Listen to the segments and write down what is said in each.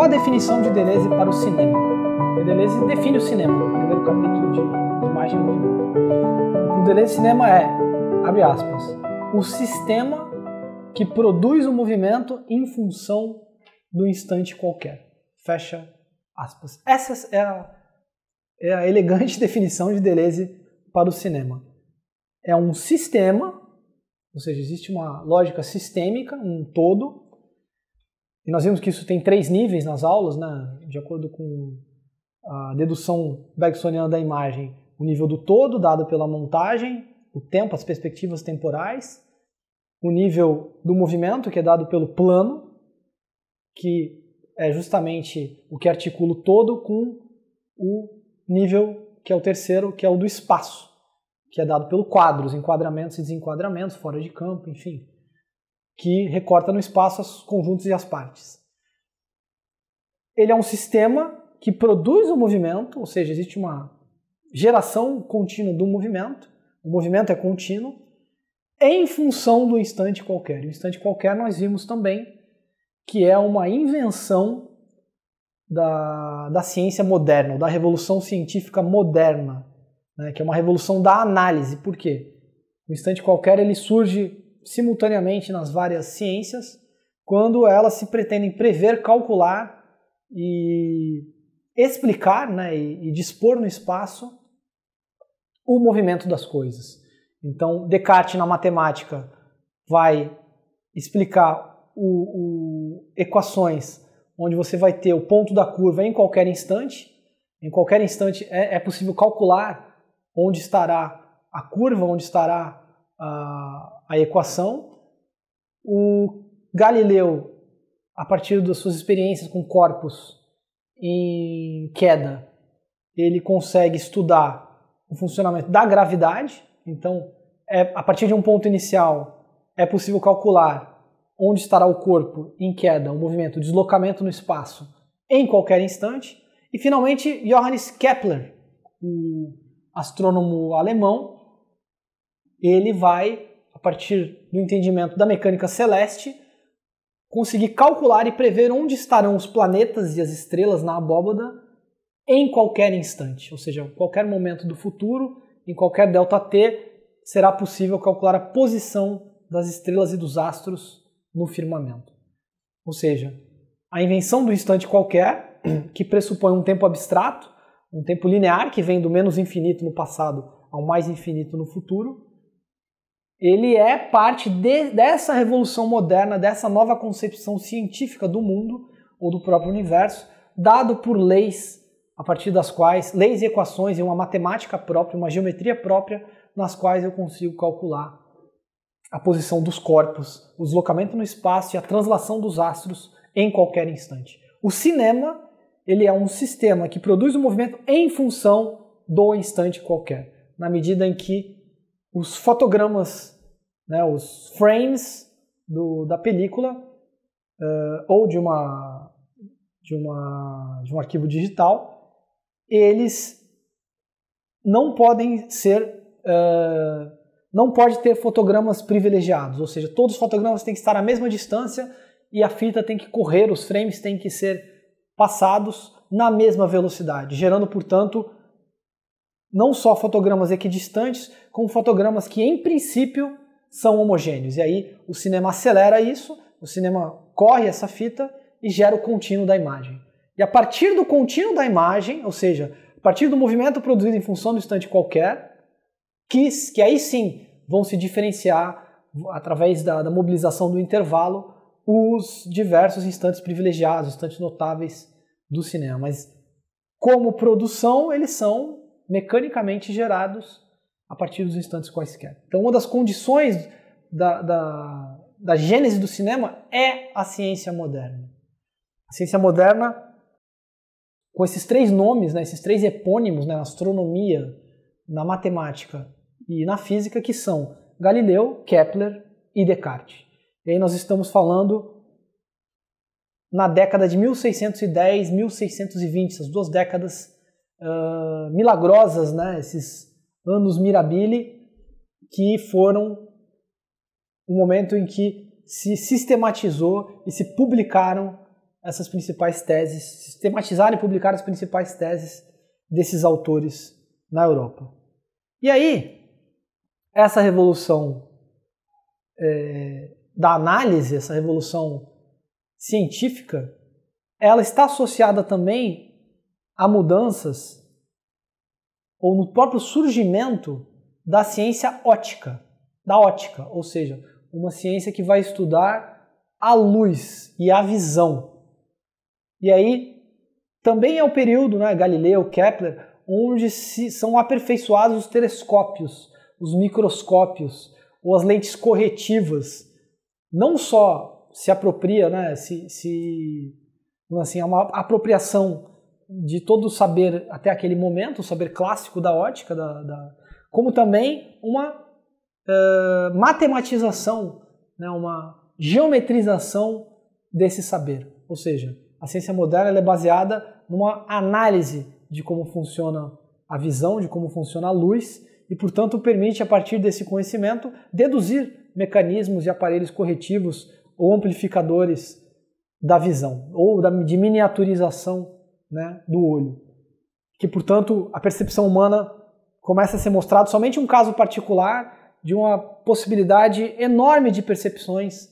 Qual a definição de Deleuze para o cinema? Deleuze define o cinema no primeiro capítulo de Imagem e Movimento. O Deleuze cinema é, abre aspas, o sistema que produz o movimento em função do instante qualquer. Fecha aspas. Essa é a, é a elegante definição de Deleuze para o cinema. É um sistema, ou seja, existe uma lógica sistêmica, um todo, e nós vimos que isso tem três níveis nas aulas, né? de acordo com a dedução Bergsoniana da imagem, o nível do todo dado pela montagem, o tempo, as perspectivas temporais, o nível do movimento, que é dado pelo plano, que é justamente o que articula o todo com o nível que é o terceiro, que é o do espaço, que é dado pelo quadros, enquadramentos e desenquadramentos, fora de campo, enfim que recorta no espaço os conjuntos e as partes. Ele é um sistema que produz o um movimento, ou seja, existe uma geração contínua do movimento, o movimento é contínuo, em função do instante qualquer. o instante qualquer nós vimos também que é uma invenção da, da ciência moderna, da revolução científica moderna, né, que é uma revolução da análise. Por quê? O instante qualquer ele surge simultaneamente nas várias ciências quando elas se pretendem prever, calcular e explicar né, e, e dispor no espaço o movimento das coisas. Então, Descartes na matemática vai explicar o, o, equações onde você vai ter o ponto da curva em qualquer instante. Em qualquer instante é, é possível calcular onde estará a curva, onde estará a, a equação. O Galileu, a partir das suas experiências com corpos em queda, ele consegue estudar o funcionamento da gravidade. Então, é, a partir de um ponto inicial, é possível calcular onde estará o corpo em queda, o movimento, o deslocamento no espaço em qualquer instante. E finalmente, Johannes Kepler, o astrônomo alemão, ele vai, a partir do entendimento da mecânica celeste, conseguir calcular e prever onde estarão os planetas e as estrelas na abóbada em qualquer instante, ou seja, em qualquer momento do futuro, em qualquer delta t, será possível calcular a posição das estrelas e dos astros no firmamento. Ou seja, a invenção do instante qualquer, que pressupõe um tempo abstrato, um tempo linear que vem do menos infinito no passado ao mais infinito no futuro, ele é parte de, dessa revolução moderna, dessa nova concepção científica do mundo ou do próprio universo, dado por leis a partir das quais leis e equações e uma matemática própria, uma geometria própria, nas quais eu consigo calcular a posição dos corpos, o deslocamento no espaço e a translação dos astros em qualquer instante. O cinema, ele é um sistema que produz o um movimento em função do instante qualquer, na medida em que os fotogramas, né, os frames do, da película uh, ou de uma, de uma de um arquivo digital, eles não podem ser uh, não pode ter fotogramas privilegiados, ou seja, todos os fotogramas têm que estar à mesma distância e a fita tem que correr, os frames têm que ser passados na mesma velocidade, gerando portanto não só fotogramas equidistantes, como fotogramas que em princípio são homogêneos. E aí o cinema acelera isso, o cinema corre essa fita e gera o contínuo da imagem. E a partir do contínuo da imagem, ou seja, a partir do movimento produzido em função do instante qualquer, que, que aí sim vão se diferenciar através da, da mobilização do intervalo os diversos instantes privilegiados, instantes notáveis do cinema. Mas como produção, eles são mecanicamente gerados a partir dos instantes quaisquer. Então, uma das condições da, da, da gênese do cinema é a ciência moderna. A ciência moderna, com esses três nomes, né, esses três epônimos né, na astronomia, na matemática e na física, que são Galileu, Kepler e Descartes. E aí nós estamos falando na década de 1610, 1620, essas duas décadas uh, milagrosas, né? Esses anos Mirabile que foram o momento em que se sistematizou e se publicaram essas principais teses, sistematizaram e publicaram as principais teses desses autores na Europa. E aí, essa revolução é, da análise, essa revolução científica, ela está associada também a mudanças ou no próprio surgimento da ciência ótica, da ótica, ou seja, uma ciência que vai estudar a luz e a visão. E aí também é o período, né, Galileu, Kepler, onde se, são aperfeiçoados os telescópios, os microscópios ou as lentes corretivas. Não só se apropria, né, se, se assim, é uma apropriação de todo o saber até aquele momento, o saber clássico da ótica, da, da como também uma uh, matematização, né, uma geometrização desse saber. Ou seja, a ciência moderna é baseada numa análise de como funciona a visão, de como funciona a luz, e, portanto, permite, a partir desse conhecimento, deduzir mecanismos e aparelhos corretivos ou amplificadores da visão, ou de miniaturização né, do olho. Que, portanto, a percepção humana começa a ser mostrado somente um caso particular de uma possibilidade enorme de percepções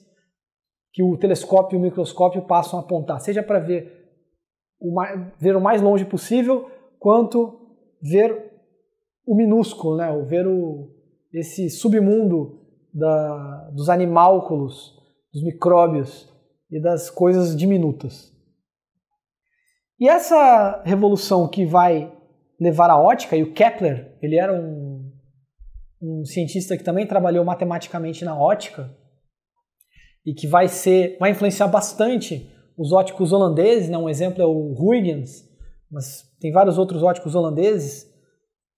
que o telescópio e o microscópio passam a apontar, seja para ver o mais, ver o mais longe possível, quanto ver o minúsculo, né? Ou ver o, esse submundo da, dos animálculos, dos micróbios e das coisas diminutas. E essa revolução que vai levar a ótica, e o Kepler, ele era um, um cientista que também trabalhou matematicamente na ótica, e que vai ser, vai influenciar bastante os óticos holandeses, né? um exemplo é o Huygens, mas tem vários outros óticos holandeses,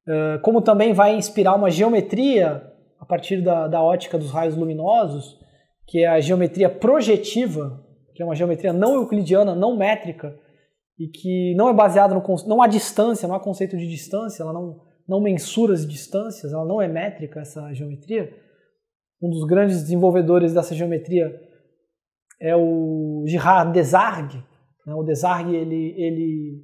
eh, como também vai inspirar uma geometria a partir da, da ótica dos raios luminosos, que é a geometria projetiva, que é uma geometria não euclidiana, não métrica, e que não é baseada no não há distância, não há conceito de distância, ela não não mensura as distâncias, ela não é métrica essa geometria. Um dos grandes desenvolvedores dessa geometria é o Girard Desargues. Né? O Desargues ele, ele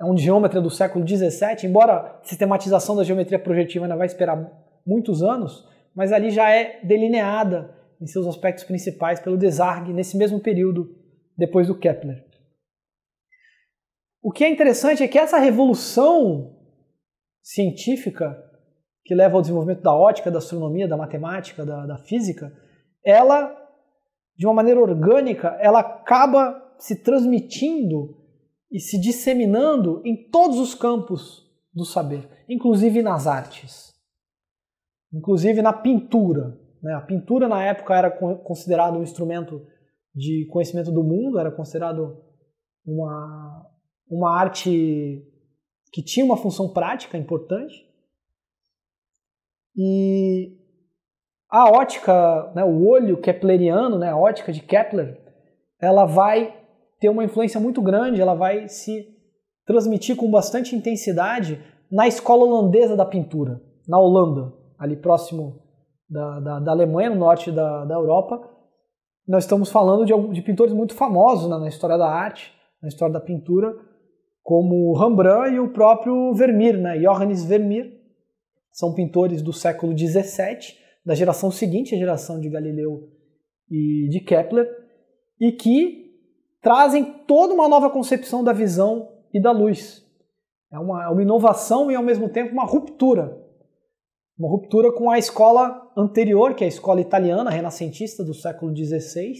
é um geômetra do século XVII, embora a sistematização da geometria projetiva ainda vai esperar muitos anos, mas ali já é delineada em seus aspectos principais pelo Desargues nesse mesmo período depois do Kepler. O que é interessante é que essa revolução científica que leva ao desenvolvimento da ótica, da astronomia, da matemática, da, da física, ela, de uma maneira orgânica, ela acaba se transmitindo e se disseminando em todos os campos do saber, inclusive nas artes, inclusive na pintura. Né? A pintura na época era considerado um instrumento de conhecimento do mundo, era considerado uma, uma arte que tinha uma função prática importante. E a ótica, né, o olho kepleriano, né, a ótica de Kepler, ela vai ter uma influência muito grande, ela vai se transmitir com bastante intensidade na escola holandesa da pintura, na Holanda, ali próximo da, da, da Alemanha, no norte da, da Europa. Nós estamos falando de, de pintores muito famosos né, na história da arte, na história da pintura, como Rembrandt e o próprio Vermeer, né? Johannes Vermeer, são pintores do século XVII, da geração seguinte à geração de Galileu e de Kepler, e que trazem toda uma nova concepção da visão e da luz. É uma, é uma inovação e, ao mesmo tempo, uma ruptura. Uma ruptura com a escola anterior, que é a escola italiana, renascentista do século XVI,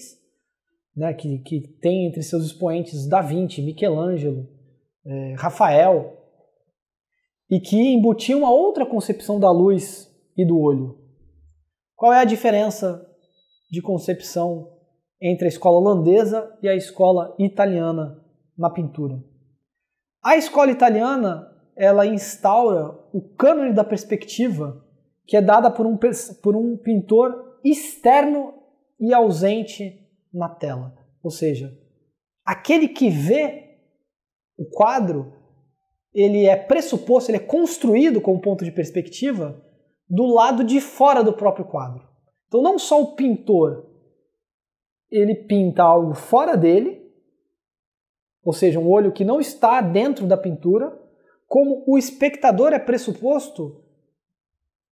né, que, que tem entre seus expoentes Da Vinci, Michelangelo, é, Rafael, e que embutia uma outra concepção da luz e do olho. Qual é a diferença de concepção entre a escola holandesa e a escola italiana na pintura? A escola italiana ela instaura o cânone da perspectiva que é dada por um, por um pintor externo e ausente na tela. Ou seja, aquele que vê o quadro ele é pressuposto, ele é construído com um ponto de perspectiva do lado de fora do próprio quadro. Então não só o pintor ele pinta algo fora dele, ou seja, um olho que não está dentro da pintura, como o espectador é pressuposto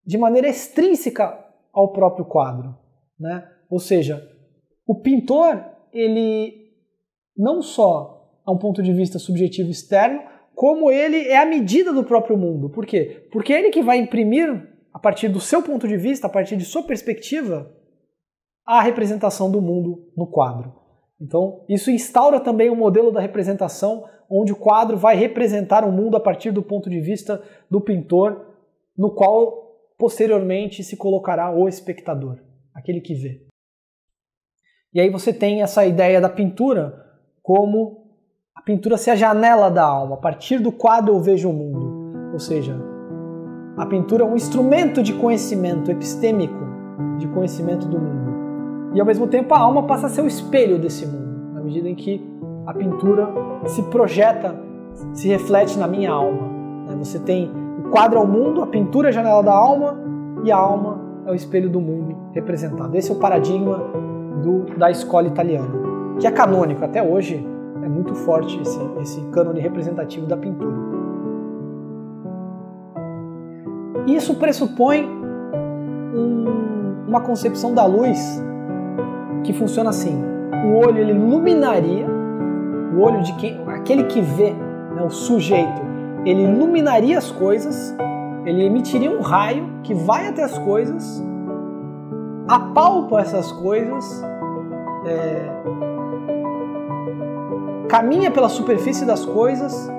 de maneira extrínseca ao próprio quadro, né? Ou seja, o pintor ele não só a um ponto de vista subjetivo externo, como ele é a medida do próprio mundo. Por quê? Porque ele que vai imprimir, a partir do seu ponto de vista, a partir de sua perspectiva, a representação do mundo no quadro. Então, isso instaura também um modelo da representação onde o quadro vai representar o mundo a partir do ponto de vista do pintor, no qual posteriormente se colocará o espectador, aquele que vê. E aí você tem essa ideia da pintura como a pintura ser a janela da alma. A partir do quadro eu vejo o mundo. Ou seja, a pintura é um instrumento de conhecimento epistêmico, de conhecimento do mundo. E ao mesmo tempo a alma passa a ser o espelho desse mundo, na medida em que a pintura se projeta, se reflete na minha alma. Né? Você tem o quadro ao é mundo, a pintura é a janela da alma e a alma é o espelho do mundo representado. Esse é o paradigma do, da escola italiana, que é canônico até hoje. É muito forte esse, esse cânone representativo da pintura. Isso pressupõe um, uma concepção da luz que funciona assim: o olho ele iluminaria, o olho de quem, aquele que vê, né, o sujeito, ele iluminaria as coisas, ele emitiria um raio que vai até as coisas, apalpa essas coisas, é, caminha pela superfície das coisas,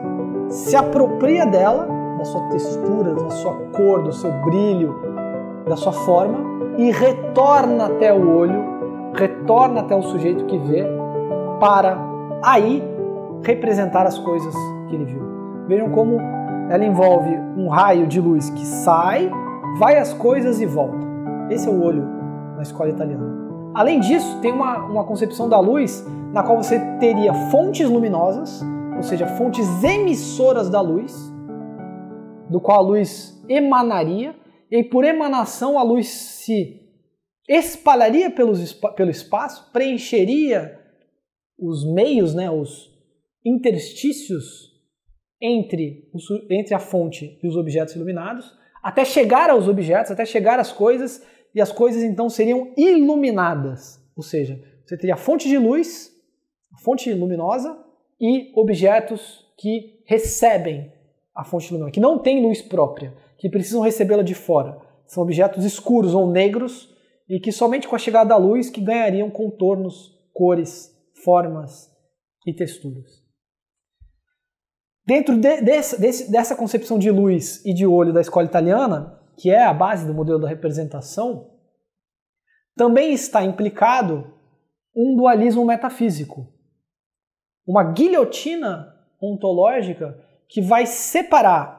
se apropria dela, da sua textura, da sua cor, do seu brilho, da sua forma e retorna até o olho, retorna até o sujeito que vê, para aí representar as coisas que ele viu. Vejam como ela envolve um raio de luz que sai, vai às coisas e volta. Esse é o olho na escola italiana. Além disso, tem uma, uma concepção da luz na qual você teria fontes luminosas, ou seja, fontes emissoras da luz, do qual a luz emanaria, e por emanação a luz se espalharia pelos, pelo espaço, preencheria os meios, né, os interstícios entre, entre a fonte e os objetos iluminados, até chegar aos objetos, até chegar às coisas e as coisas então seriam iluminadas. Ou seja, você teria a fonte de luz, a fonte luminosa e objetos que recebem a fonte luminosa, que não têm luz própria, que precisam recebê-la de fora. São objetos escuros ou negros e que somente com a chegada da luz que ganhariam contornos, cores, formas e texturas. Dentro de, desse, dessa concepção de luz e de olho da escola italiana, que é a base do modelo da representação, também está implicado um dualismo metafísico, uma guilhotina ontológica que vai separar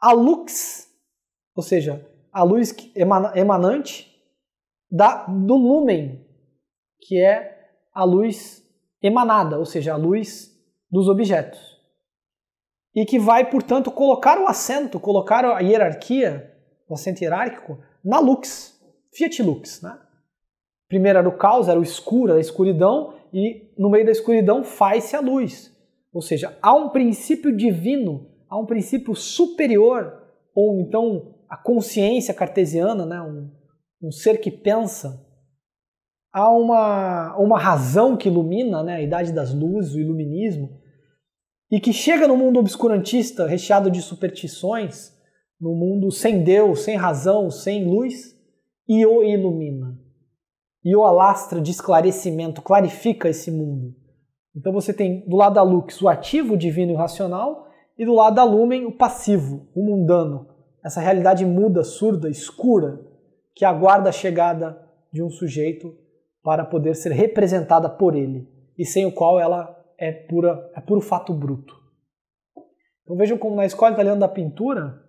a lux, ou seja, a luz emanante, da, do lumen, que é a luz emanada, ou seja, a luz dos objetos e que vai, portanto, colocar o assento, colocar a hierarquia, o assento hierárquico, na Lux, Fiat Lux. Né? Primeiro era o caos, era o escuro, era a escuridão, e no meio da escuridão faz-se a luz. Ou seja, há um princípio divino, há um princípio superior, ou então a consciência cartesiana, né? um, um ser que pensa. Há uma, uma razão que ilumina, né? a idade das luzes, o iluminismo, e que chega no mundo obscurantista, recheado de superstições, no mundo sem Deus, sem razão, sem luz, e o ilumina. E o alastra de esclarecimento, clarifica esse mundo. Então você tem do lado da Lux o ativo divino e racional, e do lado da Lumen o passivo, o mundano. Essa realidade muda, surda, escura, que aguarda a chegada de um sujeito para poder ser representada por ele, e sem o qual ela é, pura, é puro fato bruto. Então vejam como na escola italiana da pintura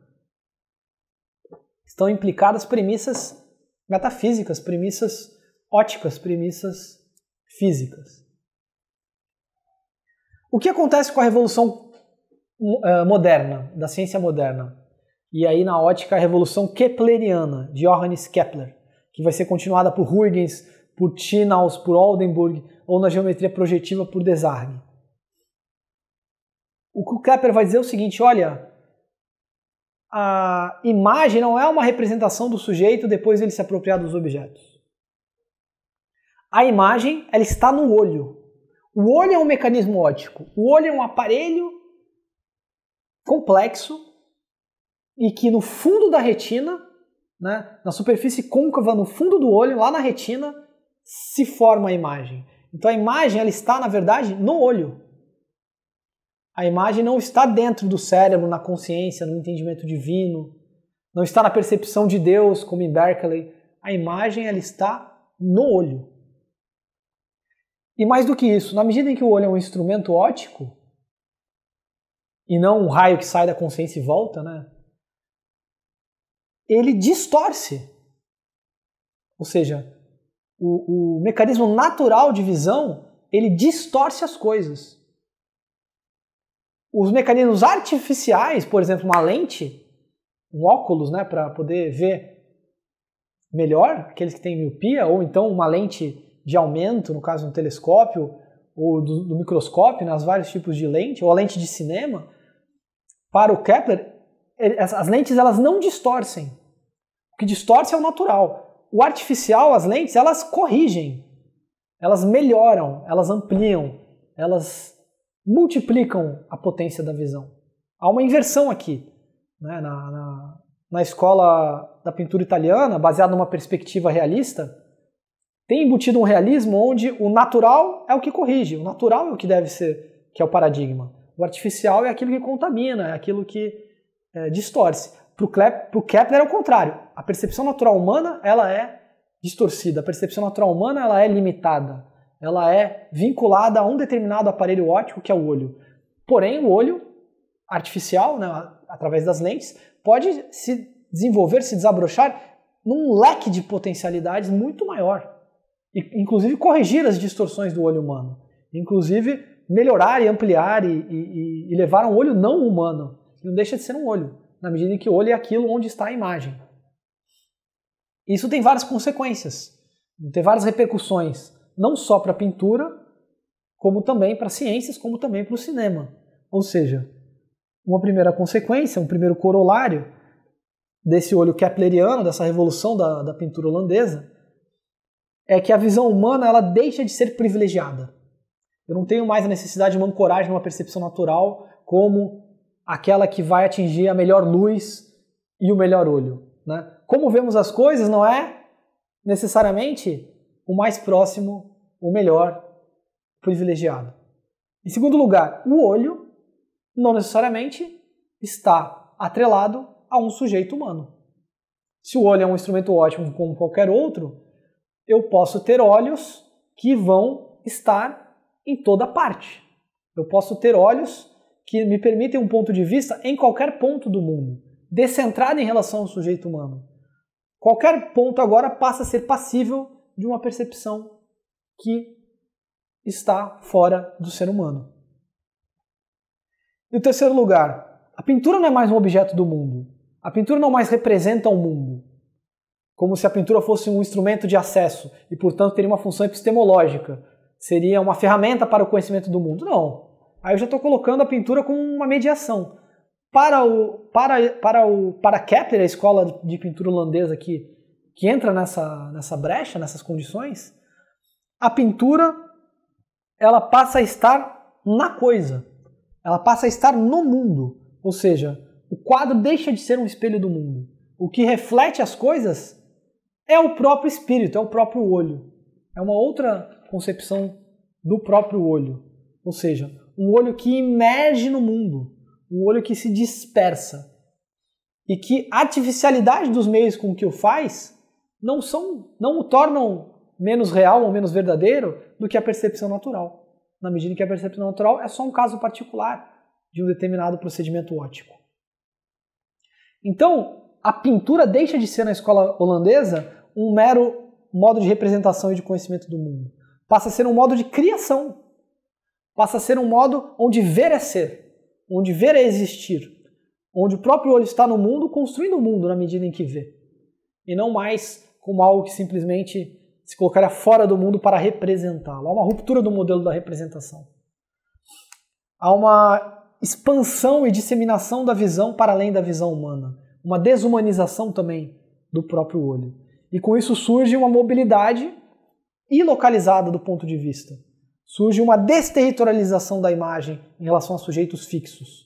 estão implicadas premissas metafísicas, premissas óticas, premissas físicas. O que acontece com a revolução eh, moderna, da ciência moderna? E aí na ótica a revolução kepleriana de Johannes Kepler, que vai ser continuada por Huygens, por Tinaus, por Oldenburg, ou na geometria projetiva por Desargues. O que o Kepler vai dizer é o seguinte, olha, a imagem não é uma representação do sujeito depois ele se apropriar dos objetos. A imagem, ela está no olho. O olho é um mecanismo óptico. O olho é um aparelho complexo e que no fundo da retina, né, na superfície côncava no fundo do olho, lá na retina, se forma a imagem. Então a imagem ela está, na verdade, no olho. A imagem não está dentro do cérebro, na consciência, no entendimento divino, não está na percepção de Deus, como em Berkeley. A imagem ela está no olho. E mais do que isso, na medida em que o olho é um instrumento óptico e não um raio que sai da consciência e volta, né? Ele distorce. Ou seja, o, o mecanismo natural de visão, ele distorce as coisas. Os mecanismos artificiais, por exemplo, uma lente, um óculos, né, para poder ver melhor, aqueles que têm miopia, ou então uma lente de aumento, no caso um telescópio, ou do, do microscópio, nas né, vários tipos de lente, ou a lente de cinema, para o Kepler, as lentes elas não distorcem. O que distorce é o natural. O artificial, as lentes, elas corrigem, elas melhoram, elas ampliam, elas multiplicam a potência da visão. Há uma inversão aqui. Né? Na, na, na escola da pintura italiana, baseada numa perspectiva realista, tem embutido um realismo onde o natural é o que corrige, o natural é o que deve ser, que é o paradigma. O artificial é aquilo que contamina, é aquilo que é, distorce. Para o Kepler é o contrário. A percepção natural humana ela é distorcida. A percepção natural humana ela é limitada. Ela é vinculada a um determinado aparelho óptico que é o olho. Porém, o olho artificial, né, através das lentes, pode se desenvolver, se desabrochar num leque de potencialidades muito maior. E, inclusive corrigir as distorções do olho humano. Inclusive melhorar e ampliar e, e, e levar a um olho não humano. Que não deixa de ser um olho na medida em que o olho é aquilo onde está a imagem. Isso tem várias consequências, tem várias repercussões, não só para a pintura, como também para as ciências, como também para o cinema. Ou seja, uma primeira consequência, um primeiro corolário desse olho kepleriano, dessa revolução da, da pintura holandesa, é que a visão humana ela deixa de ser privilegiada. Eu não tenho mais a necessidade de uma ancoragem, uma percepção natural, como aquela que vai atingir a melhor luz e o melhor olho. Né? Como vemos as coisas não é necessariamente o mais próximo, o melhor, privilegiado. Em segundo lugar, o olho não necessariamente está atrelado a um sujeito humano. Se o olho é um instrumento ótimo como qualquer outro, eu posso ter olhos que vão estar em toda parte. Eu posso ter olhos que me permitem um ponto de vista em qualquer ponto do mundo, descentrado em relação ao sujeito humano. Qualquer ponto agora passa a ser passível de uma percepção que está fora do ser humano. E o terceiro lugar, a pintura não é mais um objeto do mundo. A pintura não mais representa o mundo. Como se a pintura fosse um instrumento de acesso e, portanto, teria uma função epistemológica. Seria uma ferramenta para o conhecimento do mundo. Não. Aí eu já estou colocando a pintura como uma mediação. Para o para, para o para Kepler, a escola de pintura holandesa que, que entra nessa, nessa brecha, nessas condições, a pintura ela passa a estar na coisa. Ela passa a estar no mundo. Ou seja, o quadro deixa de ser um espelho do mundo. O que reflete as coisas é o próprio espírito, é o próprio olho. É uma outra concepção do próprio olho. Ou seja, um olho que emerge no mundo, um olho que se dispersa. E que a artificialidade dos meios com que o faz não são, não o tornam menos real ou menos verdadeiro do que a percepção natural. Na medida em que a percepção natural é só um caso particular de um determinado procedimento óptico. Então, a pintura deixa de ser na escola holandesa um mero modo de representação e de conhecimento do mundo. Passa a ser um modo de criação Passa a ser um modo onde ver é ser, onde ver é existir, onde o próprio olho está no mundo, construindo o mundo na medida em que vê, e não mais como algo que simplesmente se colocaria fora do mundo para representá-lo. Há uma ruptura do modelo da representação. Há uma expansão e disseminação da visão para além da visão humana, uma desumanização também do próprio olho. E com isso surge uma mobilidade ilocalizada do ponto de vista surge uma desterritorialização da imagem em relação a sujeitos fixos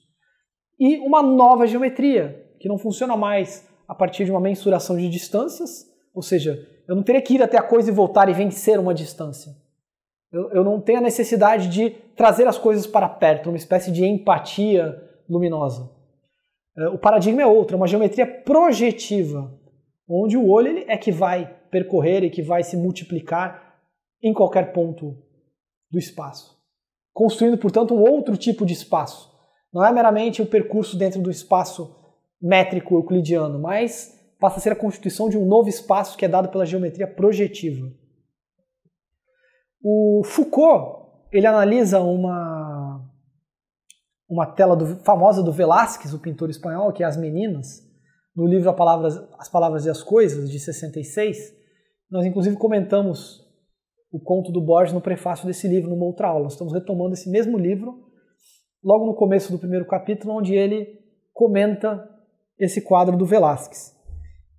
e uma nova geometria que não funciona mais a partir de uma mensuração de distâncias, ou seja, eu não teria que ir até a coisa e voltar e vencer uma distância. Eu, eu não tenho a necessidade de trazer as coisas para perto, uma espécie de empatia luminosa. É, o paradigma é outro, é uma geometria projetiva, onde o olho ele é que vai percorrer e que vai se multiplicar em qualquer ponto do espaço, construindo, portanto, um outro tipo de espaço. Não é meramente o percurso dentro do espaço métrico euclidiano, mas passa a ser a constituição de um novo espaço que é dado pela geometria projetiva. O Foucault ele analisa uma uma tela do, famosa do Velázquez, o pintor espanhol, que é As Meninas, no livro As Palavras e as Coisas, de 66. Nós, inclusive, comentamos o conto do Borges no prefácio desse livro, numa outra aula. Nós estamos retomando esse mesmo livro, logo no começo do primeiro capítulo, onde ele comenta esse quadro do Velázquez.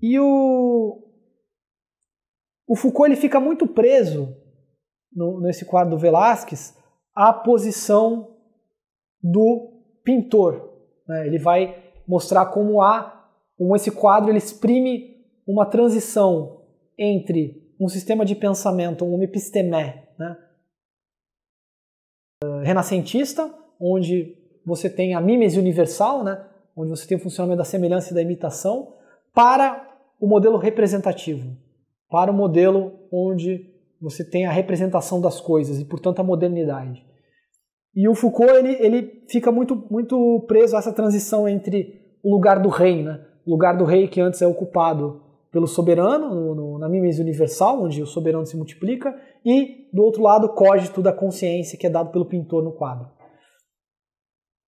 E o, o Foucault ele fica muito preso no, nesse quadro do Velázquez à posição do pintor. Né? Ele vai mostrar como há como esse quadro ele exprime uma transição entre um sistema de pensamento, um epistemé, né? Ah, renascentista, onde você tem a mimes universal, né? onde você tem o funcionamento da semelhança e da imitação, para o modelo representativo, para o modelo onde você tem a representação das coisas e, portanto, a modernidade. E o Foucault ele, ele fica muito, muito preso a essa transição entre o lugar do rei, né? o lugar do rei que antes é ocupado pelo soberano, no, no, na mimese universal, onde o soberano se multiplica, e do outro lado, o cógito da consciência, que é dado pelo pintor no quadro.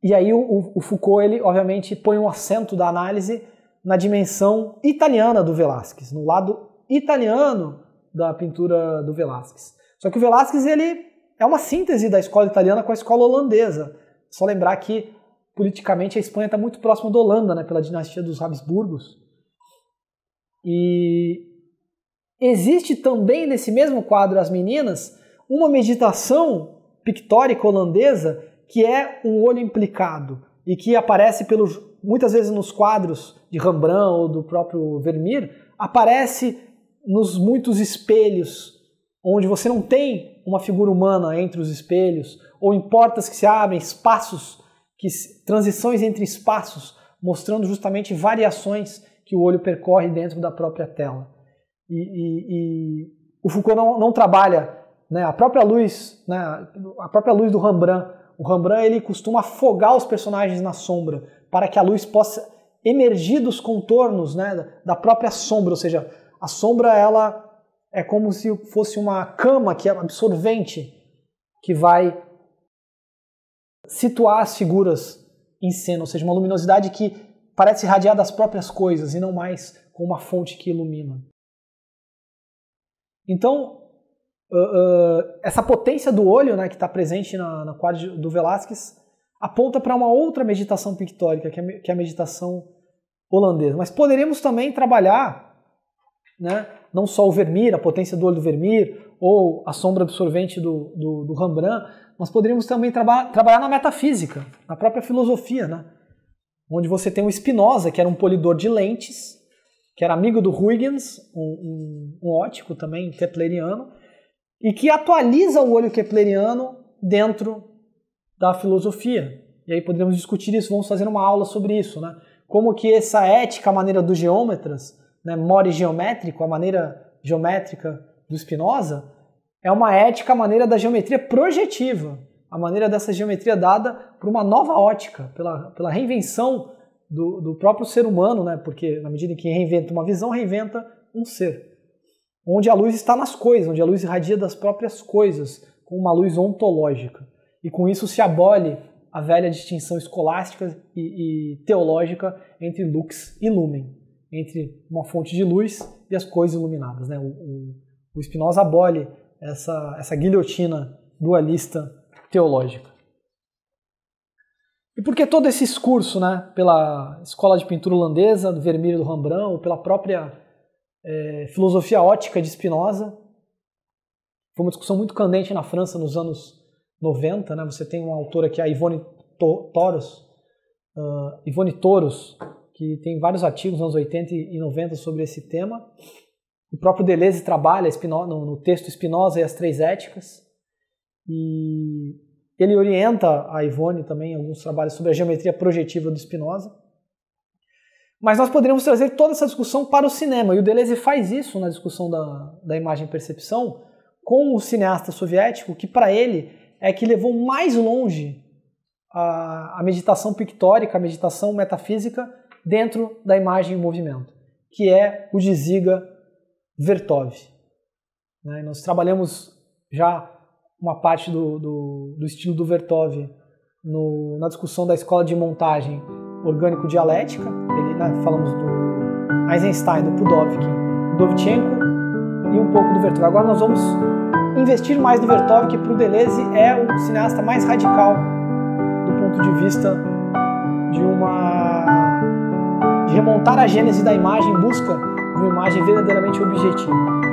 E aí o, o Foucault, ele obviamente põe um acento da análise na dimensão italiana do Velázquez, no lado italiano da pintura do Velázquez. Só que o Velázquez, ele é uma síntese da escola italiana com a escola holandesa. Só lembrar que politicamente a Espanha está muito próxima da Holanda, né, pela dinastia dos Habsburgos. E existe também nesse mesmo quadro As Meninas uma meditação pictórica holandesa que é um olho implicado e que aparece pelos, muitas vezes nos quadros de Rembrandt ou do próprio Vermeer, aparece nos muitos espelhos, onde você não tem uma figura humana entre os espelhos, ou em portas que se abrem, espaços, que transições entre espaços, mostrando justamente variações que o olho percorre dentro da própria tela. E, e, e o Foucault não, não trabalha né, a própria luz, né, a própria luz do Rembrandt. O Rembrandt ele costuma afogar os personagens na sombra para que a luz possa emergir dos contornos né, da própria sombra, ou seja, a sombra ela é como se fosse uma cama que é absorvente que vai situar as figuras em cena, ou seja, uma luminosidade que parece irradiar das próprias coisas e não mais com uma fonte que ilumina. Então, uh, uh, essa potência do olho né, que está presente na, na quadro do Velázquez aponta para uma outra meditação pictórica, que é, que é a meditação holandesa. Mas poderíamos também trabalhar né, não só o Vermeer, a potência do olho do Vermeer, ou a sombra absorvente do, do, do Rembrandt, mas poderíamos também traba trabalhar na metafísica, na própria filosofia, né? onde você tem o Spinoza, que era um polidor de lentes, que era amigo do Huygens, um, um, um ótico também, kepleriano, e que atualiza o olho kepleriano dentro da filosofia. E aí poderíamos discutir isso, vamos fazer uma aula sobre isso, né? Como que essa ética, a maneira dos geômetras, né, more geométrico, a maneira geométrica do Spinoza, é uma ética, a maneira da geometria projetiva, a maneira dessa geometria dada por uma nova ótica, pela, pela reinvenção do, do próprio ser humano, né? porque na medida em que reinventa uma visão, reinventa um ser. Onde a luz está nas coisas, onde a luz irradia das próprias coisas, com uma luz ontológica. E com isso se abole a velha distinção escolástica e, e teológica entre lux e lumen, entre uma fonte de luz e as coisas iluminadas. Né? O, o, o Spinoza abole essa, essa guilhotina dualista teológica. E por que todo esse discurso, né, pela escola de pintura holandesa, do Vermeer do Rembrandt, ou pela própria é, filosofia ótica de Spinoza? Foi uma discussão muito candente na França nos anos 90. Né? Você tem uma autora que é a Ivone Toros, uh, ah, Ivone Toros, que tem vários artigos nos anos 80 e 90 sobre esse tema. O próprio Deleuze trabalha no, texto Spinoza e as Três Éticas. E ele orienta a Ivone também em alguns trabalhos sobre a geometria projetiva do Spinoza. Mas nós poderíamos trazer toda essa discussão para o cinema, e o Deleuze faz isso na discussão da, da imagem-percepção com o cineasta soviético, que para ele é que levou mais longe a, a meditação pictórica, a meditação metafísica dentro da imagem em movimento, que é o de Ziga Vertov. Né? Nós trabalhamos já uma parte do, do, do estilo do Vertov no, na discussão da escola de montagem orgânico-dialética. né, falamos do Eisenstein, do Pudovkin, do Dovchenko e um pouco do Vertov. Agora nós vamos investir mais no Vertov, que para o Deleuze é o cineasta mais radical do ponto de vista de uma de remontar a gênese da imagem em busca de uma imagem verdadeiramente objetiva.